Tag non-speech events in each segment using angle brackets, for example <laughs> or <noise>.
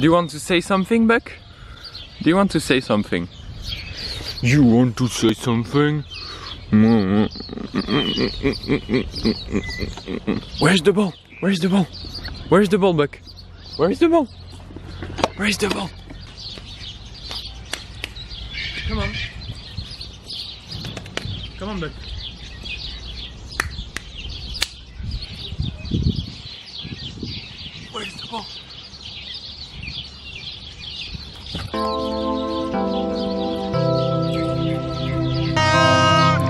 Do you want to say something, Beck? Do you want to say something? You want to say something? Where's the ball? Where's the ball? Where's the ball, Buck? Where's the ball? Where's the ball? Come on. Come on, Buck. Where's the ball?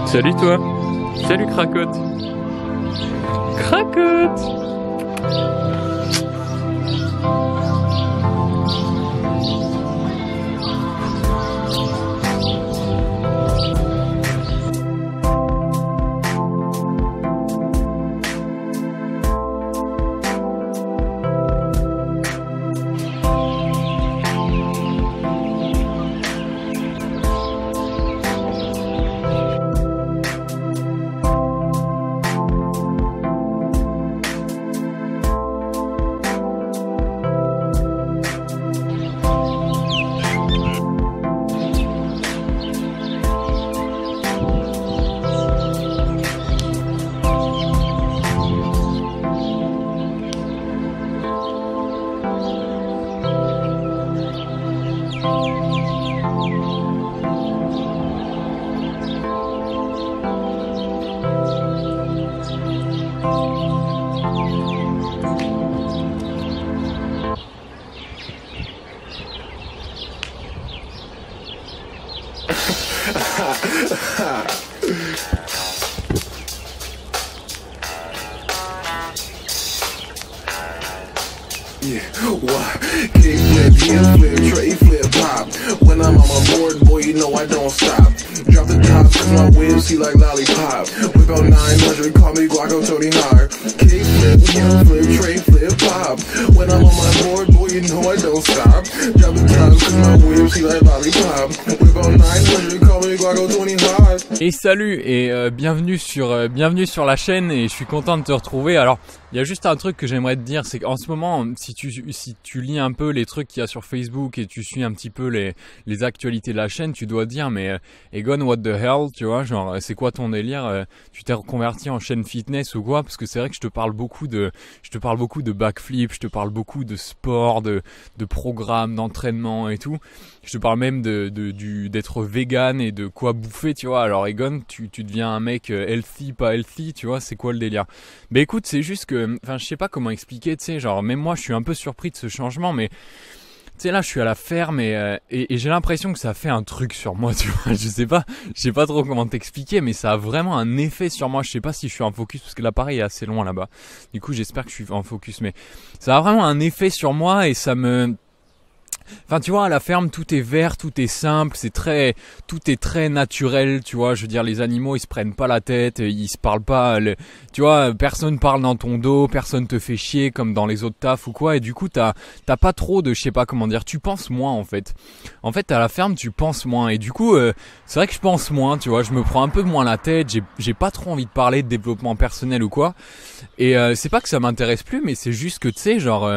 Salut toi Salut Cracotte Cracotte Yeah, why? Kick flip, chin flip, tray flip, pop. When I'm on my board, boy, you know I don't stop. Drop the top, cause my whip see like lollipop. Whip out 900, call me Guaco Tony Hard. Kick flip, chin flip, tray flip, pop. When I'm on my board, boy, you know I don't stop. Drop the top, cause my whip see like lollipop. Whip out 900, call me Guaco Tony Hard. Et salut et euh, bienvenue sur euh, bienvenue sur la chaîne et je suis content de te retrouver. Alors il y a juste un truc que j'aimerais te dire, c'est qu'en ce moment, si tu, si tu lis un peu les trucs qu'il y a sur Facebook et tu suis un petit peu les, les actualités de la chaîne, tu dois dire, mais euh, Egon, what the hell, tu vois, genre, euh, c'est quoi ton délire euh, Tu t'es reconverti en chaîne fitness ou quoi Parce que c'est vrai que je te parle beaucoup de, je te parle beaucoup de backflip, je te parle beaucoup de sport, de, de d'entraînement et tout. Je te parle même de, de d'être vegan et de quoi bouffer, tu vois. Alors Egon, tu, tu deviens un mec healthy, pas healthy, tu vois, c'est quoi le délire Mais ben, écoute, c'est juste que enfin, je sais pas comment expliquer, tu sais, genre, même moi, je suis un peu surpris de ce changement, mais tu sais là je suis à la ferme et, euh, et j'ai l'impression que ça fait un truc sur moi <laughs> tu vois je sais pas je sais pas trop comment t'expliquer mais ça a vraiment un effet sur moi je sais pas si je suis en focus parce que l'appareil est assez loin là-bas du coup j'espère que je suis en focus mais ça a vraiment un effet sur moi et ça me Enfin, tu vois, à la ferme, tout est vert, tout est simple, c'est très, tout est très naturel, tu vois. Je veux dire, les animaux, ils se prennent pas la tête, euh, ils se parlent pas, tu vois, euh, personne parle dans ton dos, personne te fait chier comme dans les autres tafs ou quoi. Et du coup, t'as, t'as pas trop de, je sais pas comment dire, tu penses moins en fait. En fait, à la ferme, tu penses moins. Et du coup, euh, c'est vrai que je pense moins, tu vois. Je me prends un peu moins la tête, j'ai pas trop envie de parler de développement personnel ou quoi. Et c'est pas que ça m'intéresse plus, mais c'est juste que tu sais, genre,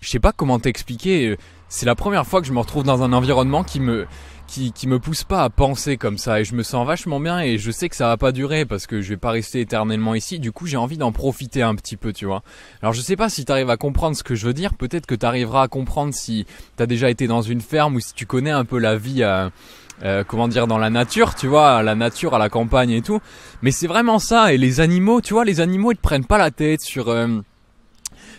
je sais pas comment t'expliquer c'est la première fois que je me retrouve dans un environnement qui me qui, me pousse pas à penser comme ça et je me sens vachement bien et je sais que ça va pas durer parce que je vais pas rester éternellement ici du coup j'ai envie d'en profiter un petit peu tu vois alors je sais pas si t'arrives à comprendre ce que je veux dire peut-être que t'arriveras à comprendre si t'as déjà été dans une ferme ou si tu connais un peu la vie euh, euh, comment dire dans la nature, tu vois, la nature à la campagne et tout. Mais c'est vraiment ça et les animaux, tu vois, les animaux ils te prennent pas la tête sur euh,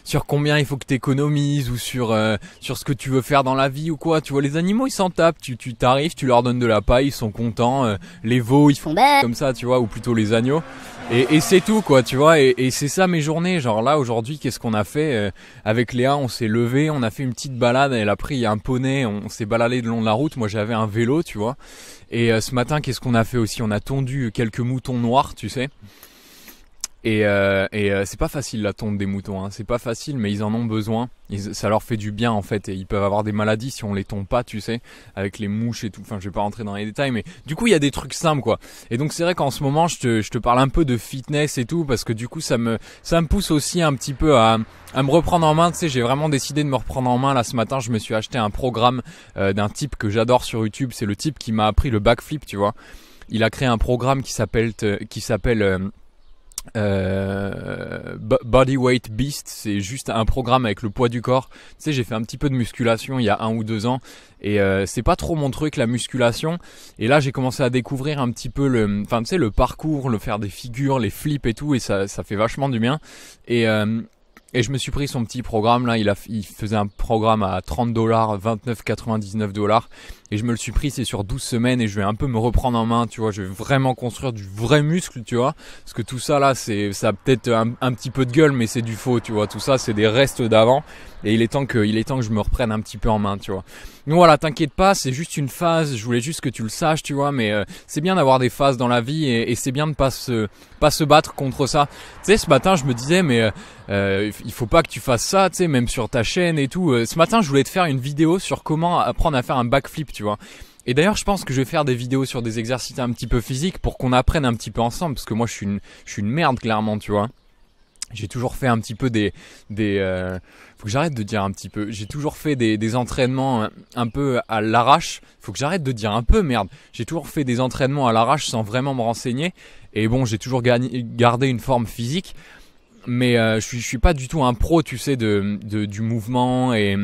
sur combien il faut que tu économises ou sur euh, sur ce que tu veux faire dans la vie ou quoi. Tu vois, les animaux ils s'en tapent. Tu tu t'arrives, tu leur donnes de la paille, ils sont contents. Euh, les veaux ils font bah. comme ça, tu vois, ou plutôt les agneaux. Et, c'est tout quoi, tu vois. Et, et c'est ça mes journées. Genre là aujourd'hui, qu'est-ce qu'on a fait euh, avec Léa On s'est levé, on a fait une petite balade. Elle a pris un poney, on s'est baladé le long de la route. Moi j'avais un vélo, tu vois. Et ce matin, qu'est-ce qu'on a fait aussi On a tondu quelques moutons noirs, tu sais. Et, euh, euh, c'est pas facile la tombe des moutons, hein. c'est pas facile, mais ils en ont besoin. ça leur fait du bien en fait, et ils peuvent avoir des maladies si on les tombe pas, tu sais, avec les mouches et tout. Enfin, je vais pas rentrer dans les détails, mais du coup, il y a des trucs simples quoi. Et donc, c'est vrai qu'en ce moment, je te, parle un peu de fitness et tout, parce que du coup, ça me, ça me pousse aussi un petit peu à, me reprendre en main. Tu sais, j'ai vraiment décidé de me reprendre en main là ce matin. Je me suis acheté un programme euh, d'un type que j'adore sur YouTube. C'est le type qui m'a appris le backflip, tu vois. Il a créé un programme qui s'appelle, qui s'appelle euh, Bodyweight Beast, c'est juste un programme avec le poids du corps. Tu sais, j'ai fait un petit peu de musculation il y a un ou deux ans et euh, c'est pas trop mon truc la musculation. Et là, j'ai commencé à découvrir un petit peu le, enfin tu sais, le parcours, le faire des figures, les flips et tout, et ça, ça fait vachement du bien. Et euh, je me suis pris son petit programme là, il, a, il faisait un programme à 30 dollars, 29,99 dollars. Et je me le suis pris, c'est sur 12 semaines et je vais un peu me reprendre en main, tu vois. Je vais vraiment construire du vrai muscle, tu vois. Parce que tout ça là, c'est, ça a peut-être un, petit peu de gueule, mais c'est du faux, tu vois. Tout ça, c'est des restes d'avant. Et il est temps que, il est temps que je me reprenne un petit peu en main, tu vois. Donc voilà, t'inquiète pas, c'est juste une phase. Je voulais juste que tu le saches, tu vois. Mais euh, c'est bien d'avoir des phases dans la vie et, c'est bien de pas se, pas se battre contre ça. Tu sais, ce matin, je me disais, mais euh, euh, il faut pas que tu fasses ça, tu sais, même sur ta chaîne et tout. ce matin, je voulais te faire une vidéo sur comment apprendre à faire un backflip, tu tu Et d'ailleurs, je pense que je vais faire des vidéos sur des exercices un petit peu physiques pour qu'on apprenne un petit peu ensemble, parce que moi, je suis une, je suis une merde, clairement, tu vois. J'ai toujours fait un petit peu des, des, euh, faut que j'arrête de dire un petit peu. J'ai toujours fait des, entraînements un peu à l'arrache. Faut que j'arrête de dire un peu merde. J'ai toujours fait des entraînements à l'arrache sans vraiment me renseigner. Et bon, j'ai toujours gardé une forme physique mais euh, je, suis, suis pas du tout un pro, tu sais, de, de du mouvement et,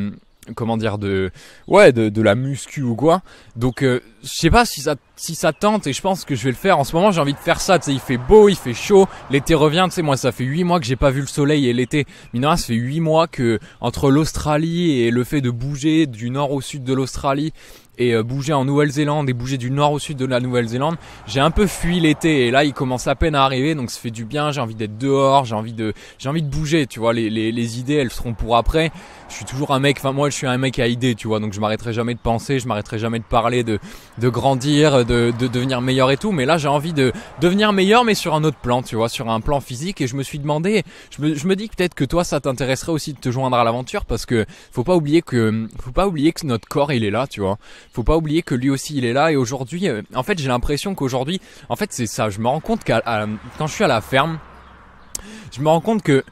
comment dire de ouais de, de la muscu ou quoi. Donc euh, je sais pas si ça si ça tente et je pense que je vais le faire. En ce moment, j'ai envie de faire ça, tu sais, il fait beau, il fait chaud, l'été revient, tu sais moi ça fait 8 mois que j'ai pas vu le soleil et l'été. mina ça fait huit mois que entre l'Australie et le fait de bouger du nord au sud de l'Australie et euh, bouger en Nouvelle-Zélande et bouger du nord au sud de la Nouvelle-Zélande, j'ai un peu fui l'été et là il commence à peine à arriver donc ça fait du bien, j'ai envie d'être dehors, j'ai envie de j'ai envie de bouger, tu vois, les, les, les, idées elles seront pour après. Je suis toujours un mec, enfin moi je suis un mec à idées, tu vois, donc je m'arrêterai jamais de penser, je m'arrêterai jamais de parler, de, de grandir, de, de devenir meilleur et tout, mais là j'ai envie de devenir meilleur mais sur un autre plan, tu vois, sur un plan physique et je me suis demandé, je me, je me dis peut-être que toi ça t'intéresserait aussi de te joindre à l'aventure parce que faut pas oublier que faut pas oublier que notre corps il est là, tu vois faut pas oublier que lui aussi il est là et aujourd'hui euh, en fait j'ai l'impression qu'aujourd'hui en fait c'est ça je me rends compte qu'à quand je suis à la ferme je me rends compte que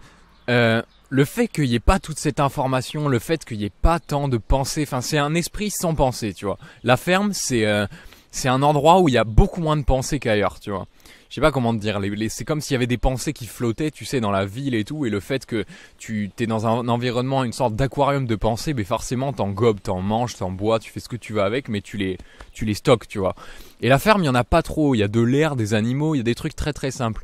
euh, le fait qu'il n'y ait pas toute cette information, le fait qu'il n'y ait pas tant de pensées, enfin c'est un esprit sans pensée, tu vois. La ferme, c'est euh, c'est un endroit où il y a beaucoup moins de pensées qu'ailleurs, tu vois je sais pas comment te dire, les, c'est comme s'il y avait des pensées qui flottaient, tu sais, dans la ville et tout, et le fait que tu t'es dans un, environnement, une sorte d'aquarium de pensées, mais forcément t'en gobes, t'en manges, t'en bois, tu fais ce que tu veux avec, mais tu les, tu les stockes, tu vois. Et la ferme, il y en a pas trop, il y a de l'air, des animaux, il y a des trucs très très simples.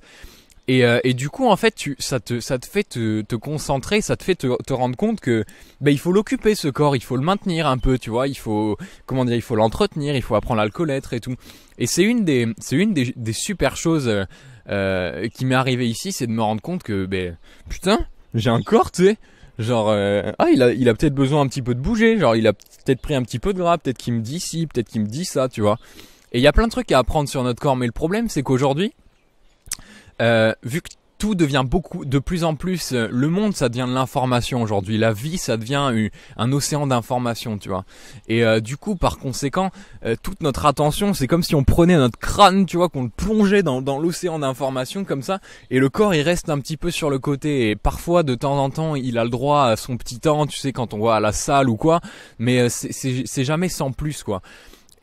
Euh, et, du coup, en fait, tu, ça, te, ça te fait te, concentrer, ça te fait te, rendre compte que ben, il faut l'occuper ce corps, il faut le maintenir un peu, tu vois, il faut comment dire, il faut l'entretenir, il faut apprendre à le et tout. Et c'est une des, c'est une des, super choses euh, euh, qui m'est arrivée ici, c'est de me rendre compte que ben putain, j'ai un corps, tu sais. Genre, ah, il a, il a peut-être besoin un petit peu de bouger, genre, il a peut-être pris un petit peu de gras, peut-être qu'il me dit ci, peut-être qu'il me dit ça, tu vois. Et il y a plein de trucs à apprendre sur notre corps, mais le problème, c'est qu'aujourd'hui, euh, vu que tout devient beaucoup de plus en plus euh, le monde ça devient de l'information aujourd'hui la vie ça devient un océan d'information, tu vois et euh, du coup par conséquent toute notre attention c'est comme si on prenait notre crâne tu vois qu'on le plongeait dans, l'océan d'information comme ça et le corps il reste un petit peu sur le côté et parfois de temps en temps il a le droit à son petit temps tu sais quand on va à la salle ou quoi mais c'est jamais sans plus quoi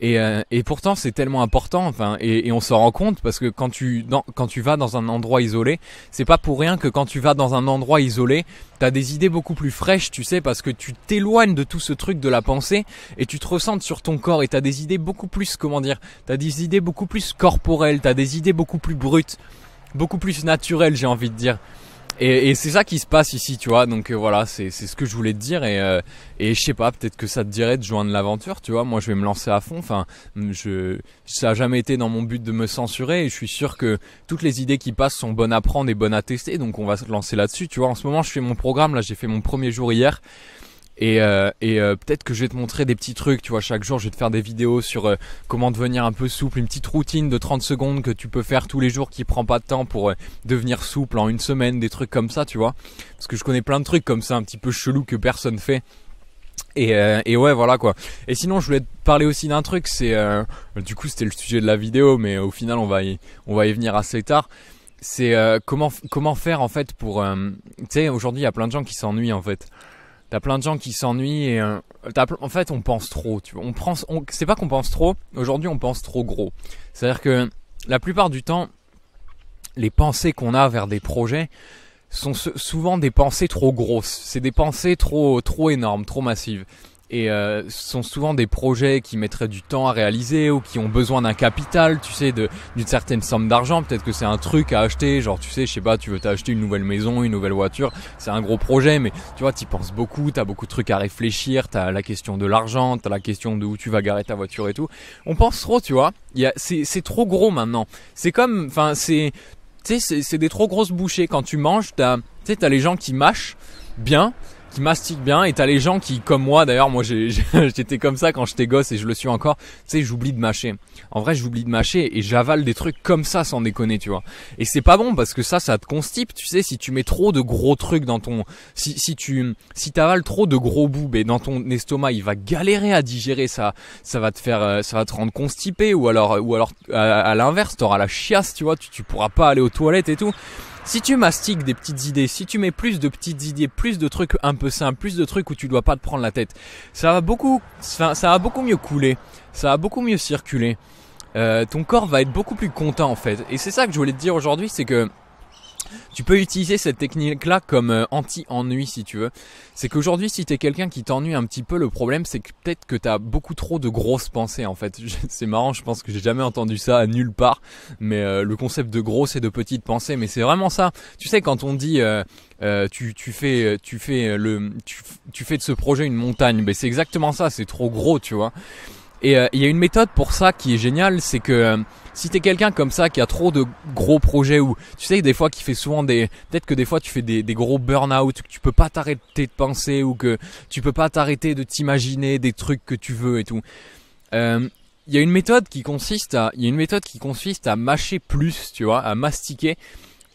euh, et, pourtant, c'est tellement important. Enfin, et, on s'en rend compte parce que quand tu quand tu vas dans un endroit isolé, c'est pas pour rien que quand tu vas dans un endroit isolé, t'as des idées beaucoup plus fraîches, tu sais, parce que tu t'éloignes de tout ce truc de la pensée et tu te ressentes sur ton corps et t'as des idées beaucoup plus, comment dire, t'as des idées beaucoup plus corporelles, t'as des idées beaucoup plus brutes, beaucoup plus naturelles, j'ai envie de dire. Et, c'est ça qui se passe ici, tu vois. Donc euh, voilà, c'est ce que je voulais te dire. Et, euh, et je sais pas, peut-être que ça te dirait de joindre l'aventure, tu vois. Moi, je vais me lancer à fond. Enfin, je, ça a jamais été dans mon but de me censurer. Et je suis sûr que toutes les idées qui passent sont bonnes à prendre et bonnes à tester. Donc on va se lancer là-dessus, tu vois. En ce moment, je fais mon programme. Là, j'ai fait mon premier jour hier et, euh, euh, peut-être que je vais te montrer des petits trucs, tu vois, chaque jour je vais te faire des vidéos sur euh, comment devenir un peu souple, une petite routine de 30 secondes que tu peux faire tous les jours qui prend pas de temps pour devenir souple en une semaine, des trucs comme ça, tu vois. Parce que je connais plein de trucs comme ça, un petit peu chelou que personne fait. Et, ouais, voilà quoi. Et sinon, je voulais te parler aussi d'un truc. C'est du coup, c'était le sujet de la vidéo, mais au final, on va y, on va y venir assez tard. C'est comment comment faire en fait pour. tu sais, aujourd'hui, il y a plein de gens qui s'ennuient en fait. T'as plein de gens qui s'ennuient et euh, en fait on pense trop. Tu vois, on pense, c'est pas qu'on pense trop. Aujourd'hui on pense trop gros. C'est-à-dire que la plupart du temps, les pensées qu'on a vers des projets sont souvent des pensées trop grosses. C'est des pensées trop trop énormes, trop massives et euh, ce sont souvent des projets qui mettraient du temps à réaliser ou qui ont besoin d'un capital, tu sais, d'une certaine somme d'argent. Peut-être que c'est un truc à acheter, genre tu sais, je sais pas, tu veux t'acheter une nouvelle maison, une nouvelle voiture, c'est un gros projet, mais tu vois, t'y penses beaucoup, tu as beaucoup de trucs à réfléchir, tu as la question de l'argent, t'as la question de où tu vas garer ta voiture et tout. On pense trop, tu vois, c'est trop gros maintenant. C'est comme, enfin, c'est, tu sais, c'est des trop grosses bouchées. Quand tu manges, tu sais, as les gens qui mâchent bien qui mastique bien et t'as les gens qui, comme moi d'ailleurs, moi <laughs> j'étais comme ça quand j'étais gosse et je le suis encore, tu sais, j'oublie de mâcher. En vrai, j'oublie de mâcher et j'avale des trucs comme ça sans déconner, tu vois. Et c'est pas bon parce que ça, ça te constipe, tu sais, si tu mets trop de gros trucs dans ton... Si, si tu si t'avales trop de gros bouts, ben, dans ton estomac, il va galérer à digérer ça. Ça va te faire... Euh, ça va te rendre constipé ou alors, ou alors à, à l'inverse, t'auras la chiasse, tu vois, tu, tu pourras pas aller aux toilettes et tout. Si tu mastiques des petites idées, si tu mets plus de petites idées, plus de trucs un peu simples, plus de trucs où tu dois pas te prendre la tête, ça va beaucoup, ça, va beaucoup mieux couler, ça va beaucoup mieux circuler. Euh, ton corps va être beaucoup plus content en fait. Et c'est ça que je voulais te dire aujourd'hui, c'est que tu peux utiliser cette technique-là comme euh, anti-ennui si tu veux. C'est qu'aujourd'hui, si t'es quelqu'un qui t'ennuie un petit peu, le problème c'est que peut-être que t'as beaucoup trop de grosses pensées en fait. <laughs> C'est marrant, je pense que j'ai jamais entendu ça nulle part, mais euh, le concept de grosses et de petites pensées, mais c'est vraiment ça. Tu sais, quand on dit euh, tu, tu, fais, tu, fais le, tu, tu fais de ce projet une montagne, mais ben, c'est exactement ça, c'est trop gros, tu vois. Et euh, il y a une méthode pour ça qui est géniale, c'est que si euh, si t'es quelqu'un comme ça qui a trop de gros projets ou tu sais des fois qui fait souvent des peut-être que des fois tu fais des, gros burn-out, que tu peux pas t'arrêter de penser ou que tu peux pas t'arrêter de t'imaginer des trucs que tu veux et tout. Euh, il y a une méthode qui consiste à il y a une méthode qui consiste à mâcher plus, tu vois, à mastiquer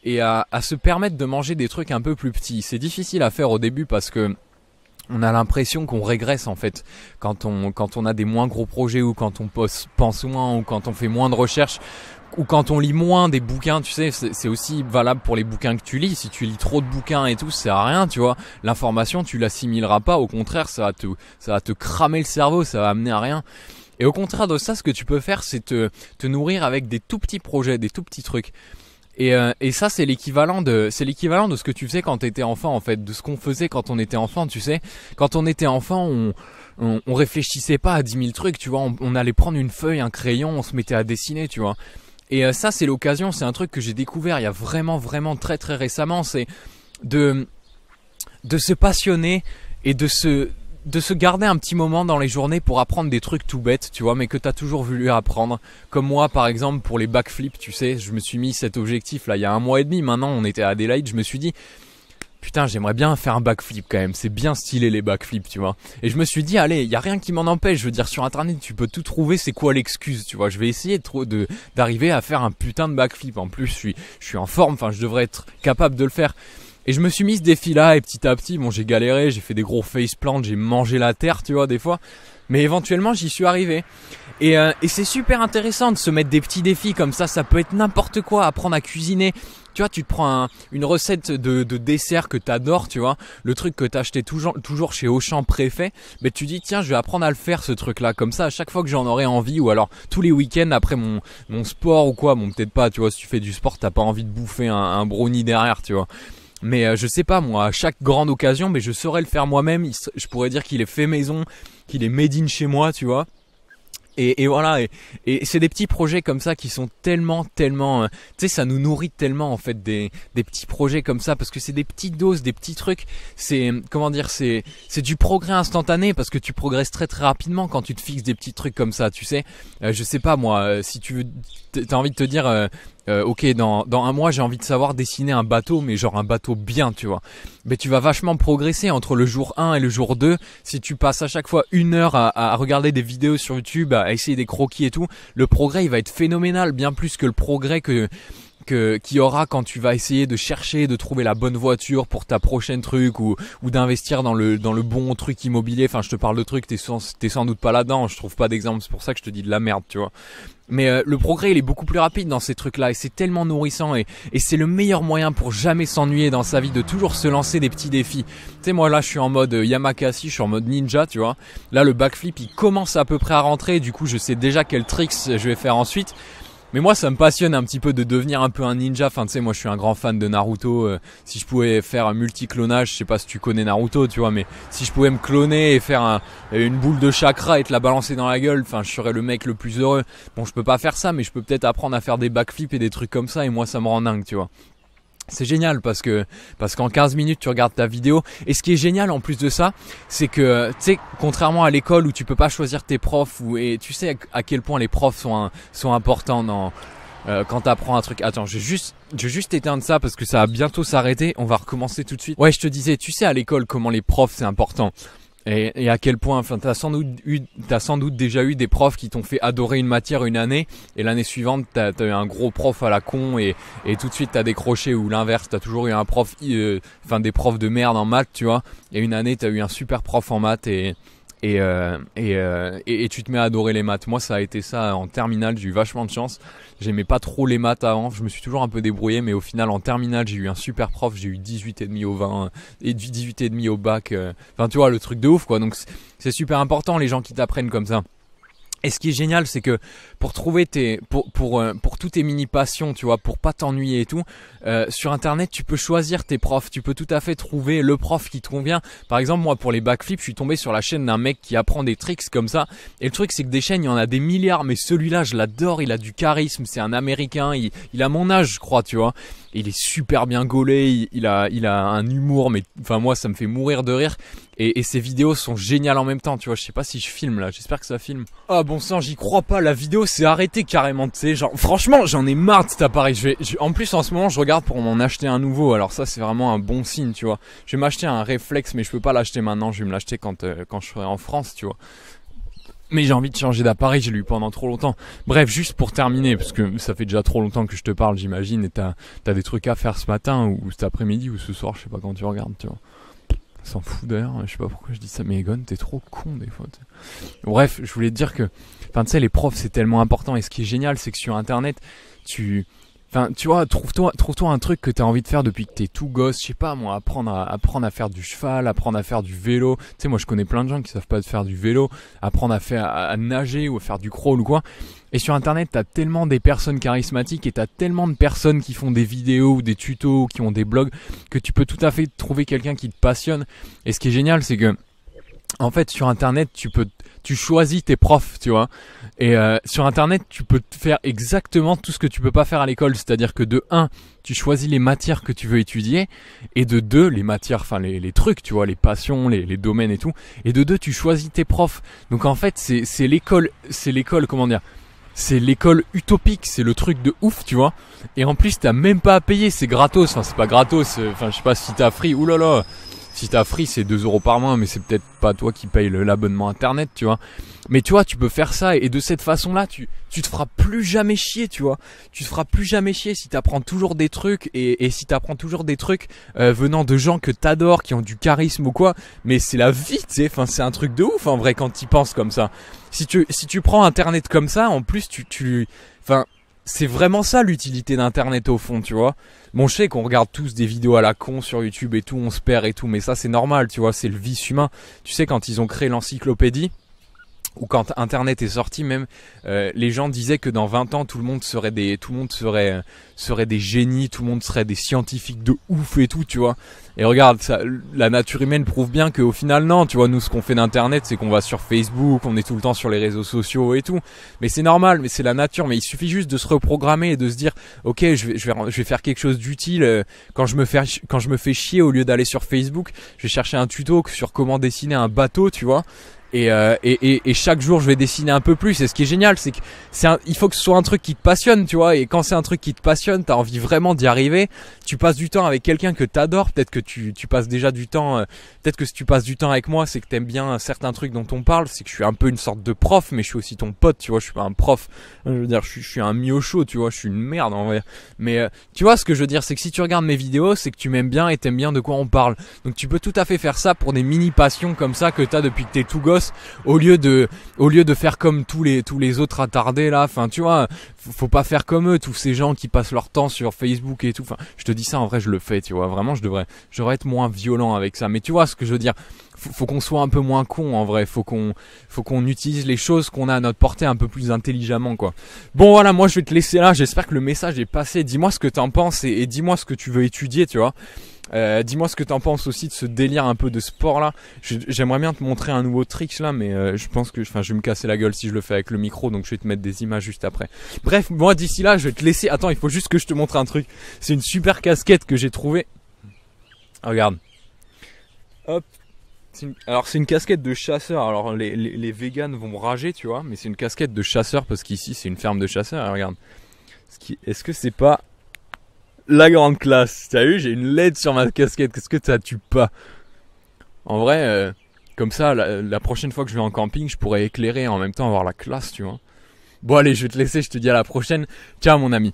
et à, à se permettre de manger des trucs un peu plus petits. C'est difficile à faire au début parce que on a l'impression qu'on régresse en fait quand on quand on a des moins gros projets ou quand on pense moins ou quand on fait moins de recherches ou quand on lit moins des bouquins, tu sais, c'est aussi valable pour les bouquins que tu lis. Si tu lis trop de bouquins et tout, c'est à rien, tu vois. L'information, tu l'assimileras pas. Au contraire, ça va te, ça va te cramer le cerveau, ça va amener à rien. Et au contraire de ça, ce que tu peux faire, c'est te, te nourrir avec des tout petits projets, des tout petits trucs. Euh, et, ça, c'est l'équivalent de, c'est l'équivalent de ce que tu faisais quand t'étais enfant, en fait, de ce qu'on faisait quand on était enfant, tu sais. Quand on était enfant, on, on, réfléchissait pas à 10 000 trucs, tu vois. On, allait prendre une feuille, un crayon, on se mettait à dessiner, tu vois. Et euh, ça, c'est l'occasion, c'est un truc que j'ai découvert il y a vraiment, vraiment très, très récemment, c'est de, de se passionner et de se, de se garder un petit moment dans les journées pour apprendre des trucs tout bêtes, tu vois, mais que t'as toujours voulu apprendre. Comme moi, par exemple, pour les backflips, tu sais, je me suis mis cet objectif là il y a un mois et demi. Maintenant, on était à Adelaide, je me suis dit, putain, j'aimerais bien faire un backflip quand même. C'est bien stylé les backflips, tu vois. Et je me suis dit, allez, y a rien qui m'en empêche. Je veux dire, sur internet, tu peux tout trouver. C'est quoi l'excuse, tu vois Je vais essayer trop de d'arriver à faire un putain de backflip. En plus, je suis, je suis en forme. Enfin, je devrais être capable de le faire. Et je me suis mis ce défi-là, et petit à petit, bon, j'ai galéré, j'ai fait des gros face plants, j'ai mangé la terre, tu vois, des fois. Mais éventuellement, j'y suis arrivé. Et, euh, et c'est super intéressant de se mettre des petits défis comme ça, ça peut être n'importe quoi, apprendre à cuisiner. Tu vois, tu te prends une recette de, de dessert que t'adores, tu vois, le truc que t'as acheté toujours, toujours chez Auchan Préfet, mais tu dis tiens, je vais apprendre à le faire ce truc-là, comme ça, à chaque fois que j'en aurai envie, ou alors tous les week-ends après mon, mon sport ou quoi, bon peut-être pas, tu vois, si tu fais du sport, t'as pas envie de bouffer un, un brownie derrière, tu vois. Mais euh, je sais pas, moi, à chaque grande occasion, mais je saurais le faire moi-même. Je pourrais dire qu'il est fait maison, qu'il est made in chez moi, tu vois. Et, voilà, et, c'est des petits projets comme ça qui sont tellement, tellement, euh, tu sais, ça nous nourrit tellement en fait des, petits projets comme ça parce que c'est des petites doses, des petits trucs. C'est comment dire, c'est du progrès instantané parce que tu progresses très très rapidement quand tu te fixes des petits trucs comme ça, tu sais. Euh, je sais pas moi, si tu veux, t'as envie de te dire, euh, ok, dans, dans, un mois, j'ai envie de savoir dessiner un bateau, mais genre un bateau bien, tu vois. Mais tu vas vachement progresser entre le jour 1 et le jour 2. Si tu passes à chaque fois une heure à, à regarder des vidéos sur YouTube, à essayer des croquis et tout, le progrès, il va être phénoménal, bien plus que le progrès que qui qu'il aura quand tu vas essayer de chercher de trouver la bonne voiture pour ta prochaine truc ou d'investir dans le dans le bon truc immobilier enfin je te parle de trucs t'es sans t'es sans doute pas là dedans je trouve pas d'exemple c'est pour ça que je te dis de la merde tu vois mais euh, le progrès il est beaucoup plus rapide dans ces trucs là et c'est tellement nourrissant et c'est le meilleur moyen pour jamais s'ennuyer dans sa vie de toujours se lancer des petits défis tu sais moi là je suis en mode euh, Yamakasi je suis en mode ninja tu vois là le backflip il commence à peu près à rentrer du coup je sais déjà quels tricks je vais faire ensuite mais moi, ça me passionne un petit peu de devenir un peu un ninja. Enfin, tu sais, moi, je suis un grand fan de Naruto. Euh, si je pouvais faire un multiclonage, je sais pas si tu connais Naruto, tu vois, mais si je pouvais me cloner et faire une boule de chakra et te la balancer dans la gueule, enfin, je serais le mec le plus heureux. Bon, je peux pas faire ça, mais je peux peut-être apprendre à faire des backflips et des trucs comme ça, et moi, ça me rend dingue, tu vois. C'est génial parce que parce qu'en 15 minutes tu regardes ta vidéo et ce qui est génial en plus de ça, c'est que tu sais contrairement à l'école où tu peux pas choisir tes profs ou et tu sais à quel point les profs sont sont importants dans euh, quand t'apprends un truc. Attends, j'ai juste je vais juste éteindre ça parce que ça va bientôt s'arrêter. On va recommencer tout de suite. Ouais, je te disais, tu sais à l'école comment les profs c'est important. Et, à quel point, enfin, t'as sans doute eu, as sans doute déjà eu des profs qui t'ont fait adorer une matière une année, et l'année suivante, t'as as eu un gros prof à la con, et, tout de suite t'as décroché, ou l'inverse, t'as toujours eu un prof, euh, enfin, des profs de merde en maths, tu vois, et une année t'as eu un super prof en maths, et, et, euh, euh, et, et, tu te mets à adorer les maths. Moi, ça a été ça en terminale. J'ai eu vachement de chance. J'aimais pas trop les maths avant. Je me suis toujours un peu débrouillé, mais au final, en terminale, j'ai eu un super prof. J'ai eu 18,5 au 20 euh, et 18 et demi au bac. Enfin, tu vois, le truc de ouf, quoi. Donc, c'est super important les gens qui t'apprennent comme ça. Et ce qui est génial, c'est que pour trouver tes, pour, pour, euh, pour toutes tes mini passions, tu vois, pour pas t'ennuyer et tout, euh, sur internet, tu peux choisir tes profs. Tu peux tout à fait trouver le prof qui te convient. Par exemple, moi, pour les backflips, je suis tombé sur la chaîne d'un mec qui apprend des tricks comme ça. Et le truc, c'est que des chaînes, il y en a des milliards, mais celui-là, je l'adore. Il a du charisme. C'est un américain. Il, a mon âge, je crois, tu vois. Il est super bien gaulé. Il, il a, il a un humour, mais enfin, moi, ça me fait mourir de rire. Et, ces vidéos sont géniales en même temps, tu vois. Je sais pas si je filme là, j'espère que ça filme. Ah bon sang, j'y crois pas, la vidéo s'est arrêtée carrément, tu sais. Genre, franchement, j'en ai marre de cet appareil. Je vais, en plus, en ce moment, je regarde pour m'en acheter un nouveau. Alors, ça, c'est vraiment un bon signe, tu vois. Je vais m'acheter un réflexe, mais je peux pas l'acheter maintenant. Je vais me l'acheter euh, quand, je serai en France, tu vois. Mais j'ai envie de changer d'appareil, j'ai lu pendant trop longtemps. Bref, juste pour terminer, parce que ça fait déjà trop longtemps que je te parle, j'imagine, et t'as des trucs à faire ce matin, ou cet après-midi, ou ce soir, je sais pas quand tu regardes, tu vois s'en fout d'ailleurs, je sais pas pourquoi je dis ça, mais Egon, t'es trop con des fois. Bref, je voulais te dire que, enfin, tu sais, les profs, c'est tellement important, et ce qui est génial, c'est que sur Internet, tu... Enfin, tu vois, trouve-toi, trouve-toi un truc que t'as envie de faire depuis que t'es tout gosse. Je sais pas, moi, apprendre à, apprendre à faire du cheval, apprendre à faire du vélo. Tu sais, moi, je connais plein de gens qui savent pas faire du vélo, apprendre à faire, à, à nager ou à faire du crawl ou quoi. Et sur internet, t'as tellement des personnes charismatiques et t'as tellement de personnes qui font des vidéos ou des tutos ou qui ont des blogs que tu peux tout à fait trouver quelqu'un qui te passionne. Et ce qui est génial, c'est que en fait, sur internet, tu peux, tu choisis tes profs, tu vois. Et euh, sur internet, tu peux faire exactement tout ce que tu peux pas faire à l'école. C'est-à-dire que de 1, tu choisis les matières que tu veux étudier, et de 2, les matières, enfin les, trucs, tu vois, les passions, les, domaines et tout. Et de deux, tu choisis tes profs. Donc en fait, c'est l'école, c'est l'école, comment dire c'est l'école utopique, c'est le truc de ouf, tu vois. Et en plus, t'as même pas à payer, c'est gratos. Enfin, c'est pas gratos. Euh, enfin, je sais pas si t'as free. oulala si t'as Free, c'est 2 euros par mois, mais c'est peut-être pas toi qui paye l'abonnement internet, tu vois. Mais tu vois, tu peux faire ça et de cette façon-là, tu, tu te feras plus jamais chier, tu vois. Tu te feras plus jamais chier si t'apprends toujours des trucs et, et si t'apprends toujours des trucs euh, venant de gens que t'adores, qui ont du charisme ou quoi. Mais c'est la vie, tu sais. Enfin, c'est un truc de ouf en vrai quand t'y penses comme ça. Si tu si tu prends internet comme ça, en plus tu tu enfin c'est vraiment ça l'utilité d'internet au fond, tu vois. Bon, je sais qu'on regarde tous des vidéos à la con sur YouTube et tout, on se perd et tout, mais ça c'est normal, tu vois, c'est le vice humain. Tu sais, quand ils ont créé l'encyclopédie, ou quand Internet est sorti, même euh, les gens disaient que dans 20 ans, tout le monde serait des, tout le monde serait, euh, serait des génies, tout le monde serait des scientifiques de ouf et tout, tu vois. Et regarde, ça, la nature humaine prouve bien qu'au final, non, tu vois, nous, ce qu'on fait d'Internet, c'est qu'on va sur Facebook, on est tout le temps sur les réseaux sociaux et tout. Mais c'est normal, mais c'est la nature. Mais il suffit juste de se reprogrammer et de se dire, ok, je vais, je vais, je vais faire quelque chose d'utile. Euh, quand je me fais, quand je me fais chier, au lieu d'aller sur Facebook, je vais chercher un tuto sur comment dessiner un bateau, tu vois. Euh, et, et, et, chaque jour je vais dessiner un peu plus et ce qui est génial c'est que c'est il faut que ce soit un truc qui te passionne tu vois et quand c'est un truc qui te passionne t'as envie vraiment d'y arriver tu passes du temps avec quelqu'un que t'adores peut-être que tu, tu passes déjà du temps euh, peut-être que si tu passes du temps avec moi c'est que t'aimes bien certains trucs dont on parle c'est que je suis un peu une sorte de prof mais je suis aussi ton pote tu vois je suis pas un prof je veux dire je suis, je suis un miocho tu vois je suis une merde en vrai mais euh, tu vois ce que je veux dire c'est que si tu regardes mes vidéos c'est que tu m'aimes bien et t'aimes bien de quoi on parle donc tu peux tout à fait faire ça pour des mini passions comme ça que t'as depuis que t'es tout gosse au lieu de au lieu de faire comme tous les tous les autres attardés là. Enfin, tu vois, faut pas faire comme eux, tous ces gens qui passent leur temps sur Facebook et tout. Enfin, je te dis ça en vrai, je le fais, tu vois. Vraiment, je devrais être moins violent avec ça. Mais tu vois ce que je veux dire Faut, qu'on soit un peu moins con en vrai. Faut qu'on faut qu'on utilise les choses qu'on a à notre portée un peu plus intelligemment quoi. Bon voilà, moi je vais te laisser là. J'espère que le message est passé. Dis-moi ce que t'en penses et dis-moi ce que tu veux étudier, tu vois. Euh, dis-moi ce que en penses aussi de ce délire un peu de sport là. J'aimerais bien te montrer un nouveau trick là, mais euh, je pense que enfin, je vais me casser la gueule si je le fais avec le micro, donc je vais te mettre des images juste après. Bref, moi d'ici là, je vais te laisser. Attends, il faut juste que je te montre un truc. C'est une super casquette que j'ai trouvée. Regarde. Hop. Alors c'est une casquette de chasseur. Alors les, les, vont rager, tu vois, mais c'est une casquette de chasseur parce qu'ici c'est une ferme de chasseurs. Hein, regarde. Est-ce que c'est pas la grande classe. T'as vu, j'ai une LED sur ma casquette. Qu'est-ce que ça tue pas En vrai, euh, comme ça, la, prochaine fois que je vais en camping, je pourrais éclairer en même temps avoir la classe, tu vois. Bon, allez, je vais te laisser. Je te dis à la prochaine. Ciao, mon ami.